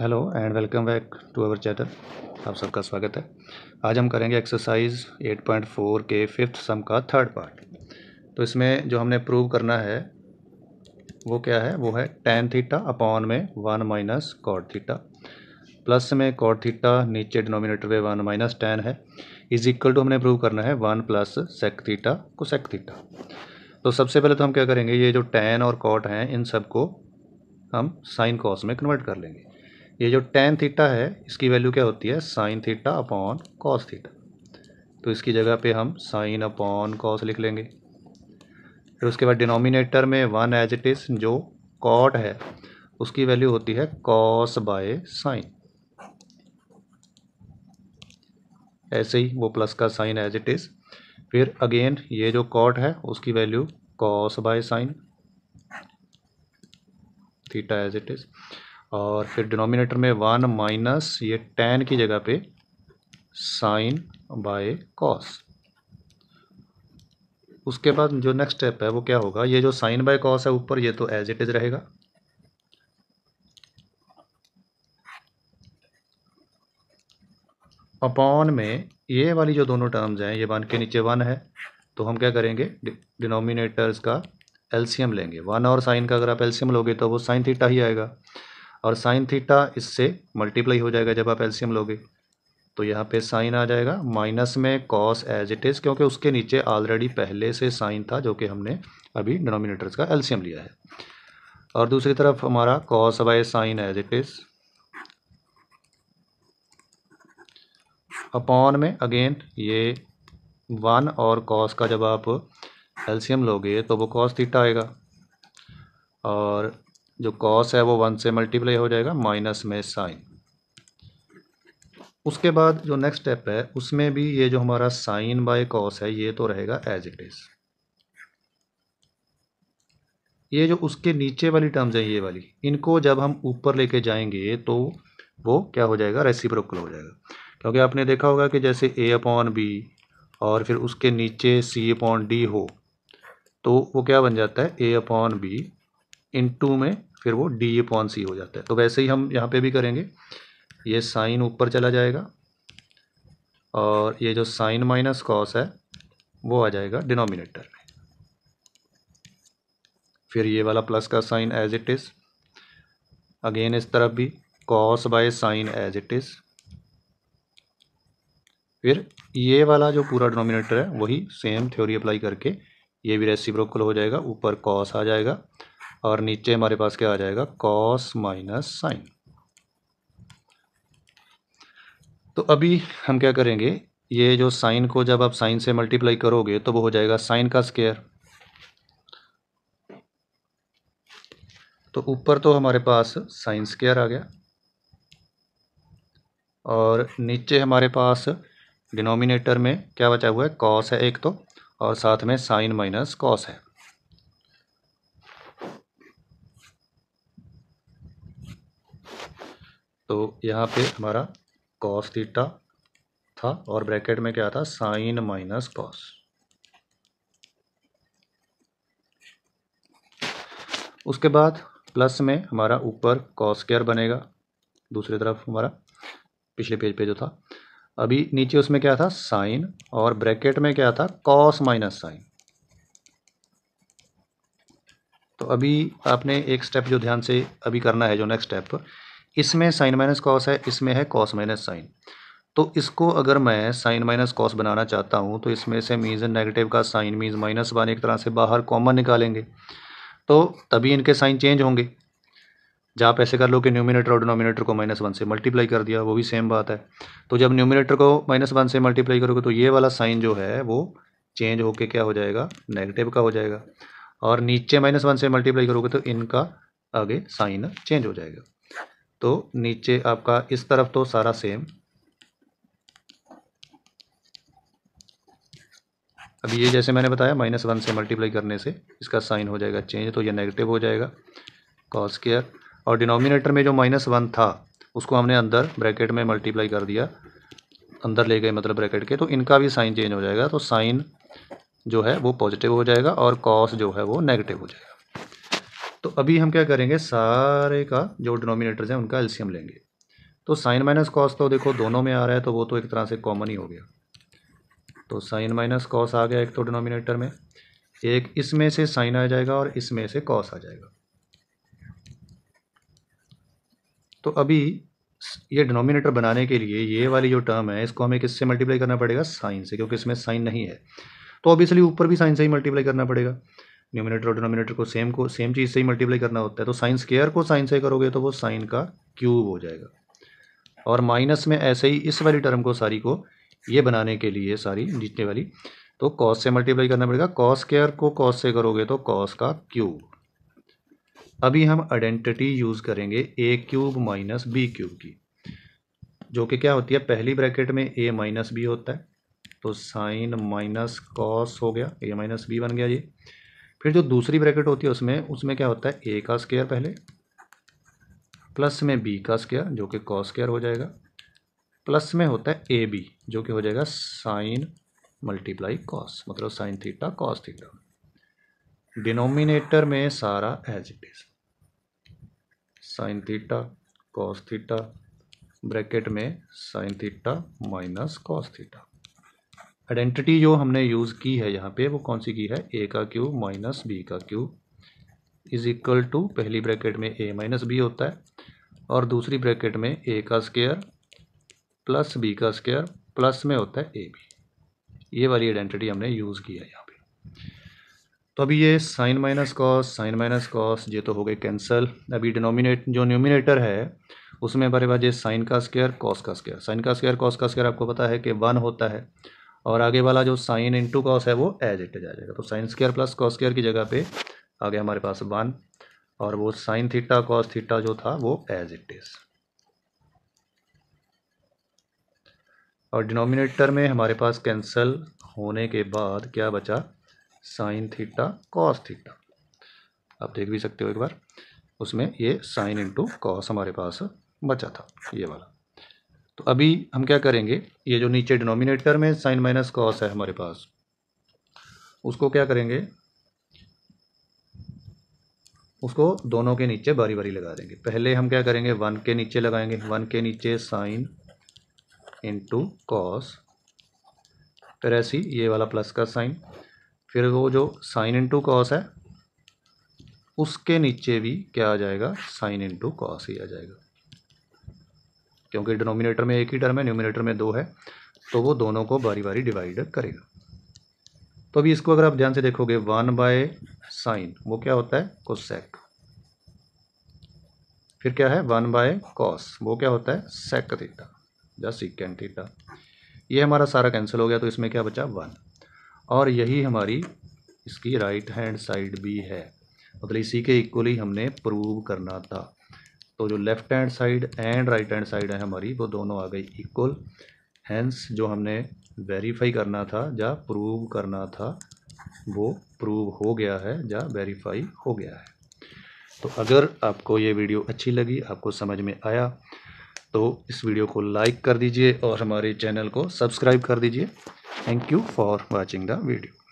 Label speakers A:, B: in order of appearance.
A: hello and welcome back to our channel आप सबका स्वागत है आज हम करेंगे एक्सरसाइज 8.4 के फिफ्थ सम का थर्ड पार्ट तो इसमें जो हमने प्रूव करना है वो क्या है वो है टेन थीटा अपॉन में one minus cot theta plus में कॉड थीटा नीचे डिनोमिनेटर में वन माइनस टेन है इज इक्वल टू हमने प्रूव करना है वन प्लस सेक थीटा को सेक थीटा तो सबसे पहले तो हम क्या करेंगे ये जो टेन और कॉट हैं इन सबको हम साइन कॉस में कन्वर्ट कर लेंगे ये जो टेन थीटा है इसकी वैल्यू क्या होती है sine theta upon cos theta तो इसकी जगह पे हम साइन अपॉन कॉस लिख लेंगे फिर उसके बाद डिनोमिनेटर में वन एज इट इज़ जो कॉट है उसकी वैल्यू होती है कॉस बाय साइन ऐसे ही वो प्लस का साइन एज इट इज़ फिर अगेन ये जो कॉट है उसकी value cos by sine theta as it is और फिर डिनोमिनेटर में वन माइनस ये टेन की जगह पे साइन बाय कॉस उसके बाद जो नेक्स्ट स्टेप है वो क्या होगा ये जो साइन बाय कॉस है ऊपर ये तो एज इट इज रहेगा अपॉन में ये वाली जो दोनों टर्म्स हैं ये वन के नीचे वन है तो हम क्या करेंगे डिनोमिनेटर्स का एलसीएम लेंगे वन और साइन का अगर आप एल्सीयम लोगे तो वो साइन थीटा ही आएगा और साइन थीटा इससे मल्टीप्लाई हो जाएगा जब आप एल्शियम लोगे तो यहाँ पे साइन आ जाएगा माइनस में कॉस एज इट इज़ क्योंकि उसके नीचे ऑलरेडी पहले से साइन था जो कि हमने अभी डिनोमिनेटर्स का एल्शियम लिया है और दूसरी तरफ हमारा cos by sine as it is upon में अगेन ये वन और कॉस का जब आप एल्सियम लोगे तो वो कॉस थीटा आएगा और जो कॉस है वो वन से मल्टीप्लाई हो जाएगा माइनस में साइन उसके बाद जो नेक्स्ट स्टेप है उसमें भी ये जो हमारा साइन बाय कॉस है ये तो रहेगा एज इट इज़ ये जो उसके नीचे वाली टर्म्स है ये वाली इनको जब हम ऊपर लेके जाएंगे तो वो क्या हो जाएगा रेसिप्रोकल हो जाएगा क्योंकि आपने देखा होगा कि जैसे ए अपॉन बी और फिर उसके नीचे सी अपॉन डी हो तो वो क्या बन जाता है a upon b into में फिर वो डी पॉन सी हो जाता है तो वैसे ही हम यहाँ पे भी करेंगे ये साइन ऊपर चला जाएगा और ये जो साइन माइनस कॉस है वो आ जाएगा डिनोमिनेटर में फिर ये वाला प्लस का sign as it is again इस तरफ भी cos by sine as it is फिर ये वाला जो पूरा डिनोमिनेटर है वही सेम थ्योरी अप्लाई करके ये भी रेसिप्रोकल हो जाएगा ऊपर कॉस आ जाएगा और नीचे हमारे पास क्या आ जाएगा कॉस माइनस साइन तो अभी हम क्या करेंगे ये जो साइन को जब आप साइन से मल्टीप्लाई करोगे तो वो हो जाएगा साइन का स्केयर तो ऊपर तो हमारे पास साइन स्केयर आ गया और नीचे हमारे पास डिनोमिनेटर में क्या बचा हुआ है कॉस है एक तो और साथ में साइन माइनस कॉस है तो यहाँ पे हमारा कॉस थीटा था और ब्रैकेट में क्या था साइन माइनस कॉस उसके बाद प्लस में हमारा ऊपर कॉस केयर बनेगा दूसरी तरफ हमारा पिछले पेज पे जो था अभी नीचे उसमें क्या था साइन और ब्रैकेट में क्या था कॉस माइनस साइन तो अभी आपने एक स्टेप जो ध्यान से अभी करना है जो नेक्स्ट स्टेप इसमें साइन माइनस कॉस है इसमें है कॉस माइनस साइन तो इसको अगर मैं साइन माइनस कॉस बनाना चाहता हूँ तो इसमें से मीज़ नेगेटिव का साइन मीज़ माइनस वन एक तरह से बाहर कॉमन निकालेंगे तो तभी इनके साइन चेंज होंगे जहाँ ऐसे कर लो कि न्यूमिनेटर और डिनोमिनेटर को माइनस वन से मल्टीप्लाई कर दिया वो भी सेम बात है तो जब न्यूमिनेटर को माइनस वन से मल्टीप्लाई करोगे तो ये वाला साइन जो है वो चेंज होके क्या हो जाएगा नेगेटिव का हो जाएगा और नीचे माइनस वन से मल्टीप्लाई करोगे तो इनका आगे साइन चेंज हो जाएगा तो नीचे आपका इस तरफ तो सारा सेम अब ये जैसे मैंने बताया माइनस वन से मल्टीप्लाई करने से इसका साइन हो जाएगा चेंज तो ये नेगेटिव हो जाएगा कॉस केयर और डिनोमिनेटर में जो माइनस वन था उसको हमने अंदर ब्रैकेट में मल्टीप्लाई कर दिया अंदर ले गए मतलब ब्रैकेट के तो इनका भी साइन चेंज हो जाएगा तो साइन जो है वो पॉजिटिव हो जाएगा और कॉस जो है वो नेगेटिव हो जाएगा तो अभी हम क्या करेंगे सारे का जो डिनोमिनेटर्स हैं उनका एल्सियम लेंगे तो साइन माइनस कॉस तो देखो दोनों में आ रहा है तो वो तो एक तरह से कॉमन ही हो गया तो साइन माइनस कॉस आ गया एक तो डिनोमिनेटर में एक इसमें से साइन आ जाएगा और इसमें से कॉस आ जाएगा तो अभी ये डिनोमिनेटर बनाने के लिए ये वाली जो टर्म है इसको हमें किससे मल्टीप्लाई करना पड़ेगा साइन से क्योंकि इसमें साइन नहीं है तो ऑब्वियसली ऊपर भी साइन से ही मल्टीप्लाई करना पड़ेगा न्यूमिनेटर और डिनोमिनेटर को सेम को सेम चीज़ से ही मल्टीप्लाई करना होता है तो साइन स्केयर को साइन से करोगे तो वो साइन का क्यूब हो जाएगा और माइनस में ऐसे ही इस वाली टर्म को सारी को ये बनाने के लिए सारी जीतने वाली तो कॉस से मल्टीप्लाई करना पड़ेगा कॉस केयर को कॉस से करोगे तो कॉस का क्यूब अभी हम आइडेंटिटी यूज़ करेंगे a cube minus b cube की जो कि क्या होती है पहली ब्रैकेट में ए माइनस बी होता है तो साइन माइनस कॉस हो गया ए माइनस बी बन गया ये फिर जो दूसरी ब्रैकेट होती है उसमें उसमें क्या होता है ए का स्केयर पहले प्लस में बी का स्केयर जो कि कॉस स्केयर हो जाएगा प्लस में होता है ए बी जो कि हो जाएगा साइन मल्टीप्लाई कॉस मतलब sine theta cos theta denominator में सारा as it is sine theta cos theta bracket में sine theta minus cos theta identity जो हमने यूज़ की है यहाँ पे वो कौन सी की है ए का क्यू माइनस बी का क्यू इज इक्वल टू पहली ब्रैकेट में ए माइनस बी होता है और दूसरी ब्रैकेट में ए का स्केयर प्लस बी का स्केयर प्लस में होता है ए बी ये वाली आइडेंटिटी हमने यूज़ की है यहाँ पे तो अभी ये sine minus cos sine minus cos ये तो हो गए कैंसल अभी डिनोमिनेट जो न्यूमिनेटर है उसमें हमारे पास ये साइन का स्केयर कॉस का स्केयर साइन का स्केयर कॉस का स्केयर आपको पता है कि वन होता है और आगे वाला जो साइन इंटू कॉस है वो एज इट आ जाएगा तो sine square plus cos square की जगह पे आ गया हमारे पास वन और वो साइन थीटा कॉस थीटा जो था वो एज इट इज और डिनोमिनेटर में हमारे पास कैंसल होने के बाद क्या बचा साइन थीटा कॉस थीटा आप देख भी सकते हो एक बार उसमें ये साइन इंटू कॉस हमारे पास बचा था ये वाला तो अभी हम क्या करेंगे ये जो नीचे डिनोमिनेटर में साइन माइनस कॉस है हमारे पास उसको क्या करेंगे उसको दोनों के नीचे बारी बारी लगा देंगे पहले हम क्या करेंगे वन के नीचे लगाएंगे वन के नीचे साइन इंटू कॉस फिर ऐसी ये वाला प्लस का साइन फिर वो जो साइन इंटू कॉस है उसके नीचे भी क्या आ जाएगा साइन इंटू कॉस ही आ जाएगा क्योंकि डिनोमिनेटर में एक ही टर्म है न्यूमिनेटर में दो है तो वो दोनों को बारी बारी डिवाइड करेगा तो अभी इसको अगर आप ध्यान से देखोगे वन बाय साइन वो क्या होता है कोसेक फिर क्या है वन बाय कॉस वो क्या होता है सेक थीटा या सिकन थीटा ये हमारा सारा कैंसिल हो गया तो इसमें क्या बचा वन और यही हमारी इसकी राइट हैंड साइड भी है मतलब इसी के इक्वली हमने प्रूव करना था तो जो left hand side and right hand side है हमारी वो दोनों आ गई इक्वल हैंस जो हमने वेरीफाई करना था या प्रूव करना था वो प्रूव हो गया है या वेरीफाई हो गया है तो अगर आपको ये वीडियो अच्छी लगी आपको समझ में आया तो इस वीडियो को लाइक कर दीजिए और हमारे चैनल को सब्सक्राइब कर दीजिए thank you for watching the video